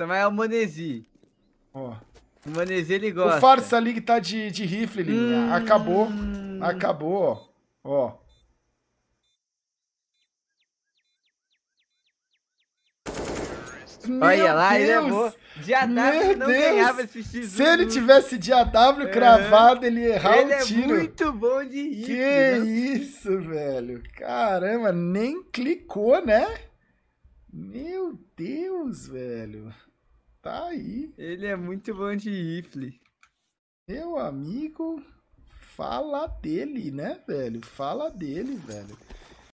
Mas é o Manesi. Ó. O Manesi ele gosta. O Farsa League tá de, de rifle, Liminha. Hum... Acabou. Acabou, ó. Ó. Olha lá, ele errou. De AW Meu não Deus. ganhava esse x Se ele tivesse de AW cravado, é. ele errava ele o é tiro. Ele é muito bom de rifle. Que né? isso, velho. Caramba, nem clicou, né? Deus, velho. Tá aí. Ele é muito bom de rifle. Meu amigo, fala dele, né, velho? Fala dele, velho.